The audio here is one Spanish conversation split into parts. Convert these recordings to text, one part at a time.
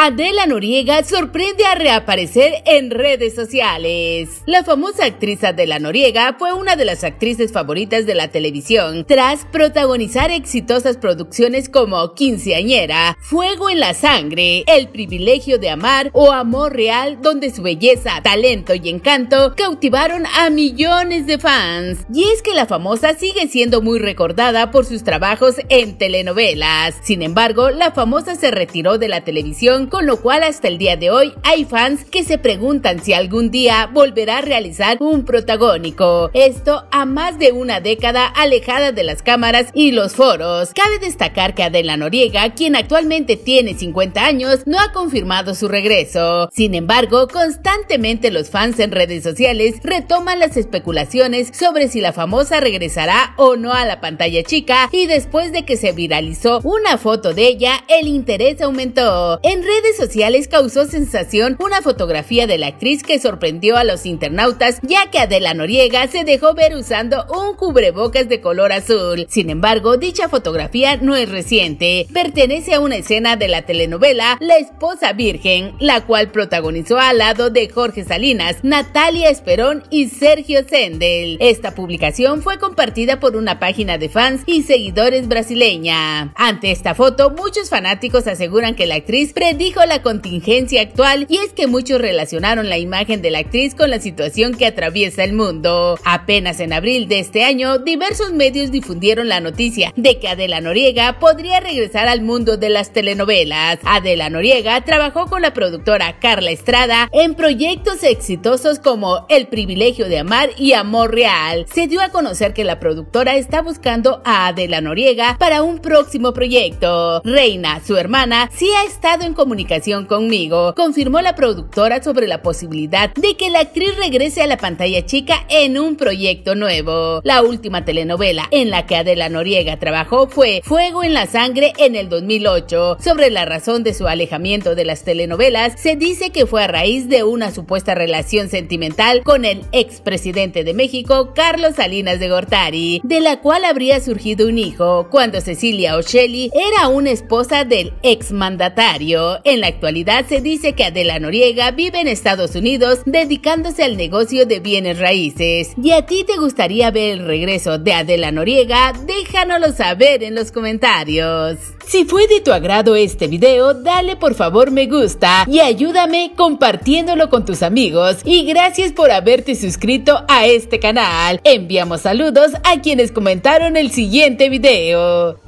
Adela Noriega sorprende a reaparecer en redes sociales. La famosa actriz Adela Noriega fue una de las actrices favoritas de la televisión tras protagonizar exitosas producciones como Quinceañera, Fuego en la Sangre, El Privilegio de Amar o Amor Real, donde su belleza, talento y encanto cautivaron a millones de fans. Y es que la famosa sigue siendo muy recordada por sus trabajos en telenovelas. Sin embargo, la famosa se retiró de la televisión con lo cual hasta el día de hoy hay fans que se preguntan si algún día volverá a realizar un protagónico. Esto a más de una década alejada de las cámaras y los foros. Cabe destacar que Adela Noriega, quien actualmente tiene 50 años, no ha confirmado su regreso. Sin embargo, constantemente los fans en redes sociales retoman las especulaciones sobre si la famosa regresará o no a la pantalla chica y después de que se viralizó una foto de ella, el interés aumentó. En redes sociales causó sensación una fotografía de la actriz que sorprendió a los internautas, ya que Adela Noriega se dejó ver usando un cubrebocas de color azul. Sin embargo, dicha fotografía no es reciente. Pertenece a una escena de la telenovela La esposa virgen, la cual protagonizó al lado de Jorge Salinas, Natalia Esperón y Sergio Sendel. Esta publicación fue compartida por una página de fans y seguidores brasileña. Ante esta foto, muchos fanáticos aseguran que la actriz dijo la contingencia actual y es que muchos relacionaron la imagen de la actriz con la situación que atraviesa el mundo. Apenas en abril de este año, diversos medios difundieron la noticia de que Adela Noriega podría regresar al mundo de las telenovelas. Adela Noriega trabajó con la productora Carla Estrada en proyectos exitosos como El privilegio de amar y Amor Real. Se dio a conocer que la productora está buscando a Adela Noriega para un próximo proyecto. Reina, su hermana, sí ha estado en comunicación conmigo, confirmó la productora sobre la posibilidad de que la actriz regrese a la pantalla chica en un proyecto nuevo. La última telenovela en la que Adela Noriega trabajó fue Fuego en la Sangre en el 2008. Sobre la razón de su alejamiento de las telenovelas, se dice que fue a raíz de una supuesta relación sentimental con el expresidente de México, Carlos Salinas de Gortari, de la cual habría surgido un hijo, cuando Cecilia O'Shelley era una esposa del exmandatario. En la actualidad se dice que Adela Noriega vive en Estados Unidos dedicándose al negocio de bienes raíces. ¿Y a ti te gustaría ver el regreso de Adela Noriega? Déjanoslo saber en los comentarios. Si fue de tu agrado este video, dale por favor me gusta y ayúdame compartiéndolo con tus amigos. Y gracias por haberte suscrito a este canal. Enviamos saludos a quienes comentaron el siguiente video.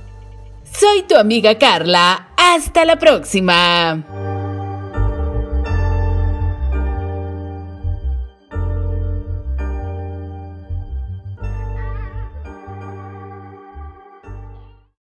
Soy tu amiga Carla. Hasta la próxima.